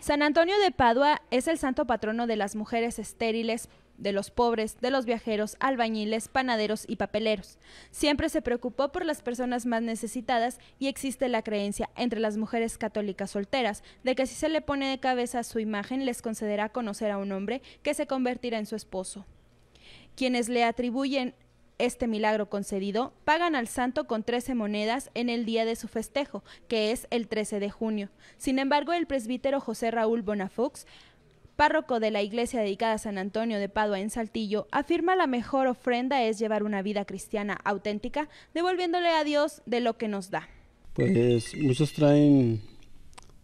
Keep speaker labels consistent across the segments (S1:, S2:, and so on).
S1: San Antonio de Padua es el santo patrono de las mujeres estériles, de los pobres, de los viajeros, albañiles, panaderos y papeleros. Siempre se preocupó por las personas más necesitadas y existe la creencia entre las mujeres católicas solteras de que si se le pone de cabeza su imagen les concederá conocer a un hombre que se convertirá en su esposo. Quienes le atribuyen este milagro concedido, pagan al santo con 13 monedas en el día de su festejo, que es el 13 de junio. Sin embargo, el presbítero José Raúl Bonafux párroco de la iglesia dedicada a San Antonio de Padua en Saltillo, afirma la mejor ofrenda es llevar una vida cristiana auténtica, devolviéndole a Dios de lo que nos da.
S2: Pues muchos traen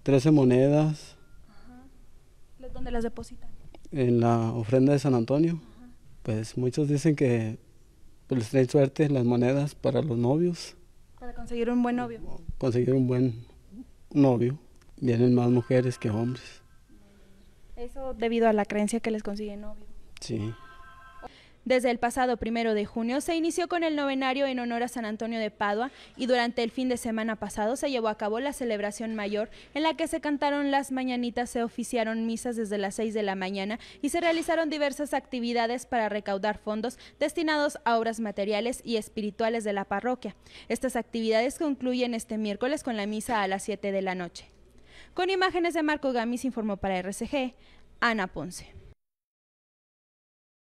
S2: 13 monedas.
S1: ¿Dónde las depositan?
S2: En la ofrenda de San Antonio. Pues muchos dicen que pues les trae suerte las monedas para los novios.
S3: Para conseguir un buen novio.
S2: Conseguir un buen novio. Vienen más mujeres que hombres.
S3: Eso debido a la
S1: creencia que les consigue novio. Sí. Desde el pasado primero de junio se inició con el novenario en honor a San Antonio de Padua y durante el fin de semana pasado se llevó a cabo la celebración mayor en la que se cantaron las mañanitas, se oficiaron misas desde las 6 de la mañana y se realizaron diversas actividades para recaudar fondos destinados a obras materiales y espirituales de la parroquia. Estas actividades concluyen este miércoles con la misa a las 7 de la noche. Con imágenes de Marco Gamis informó para RCG, Ana Ponce.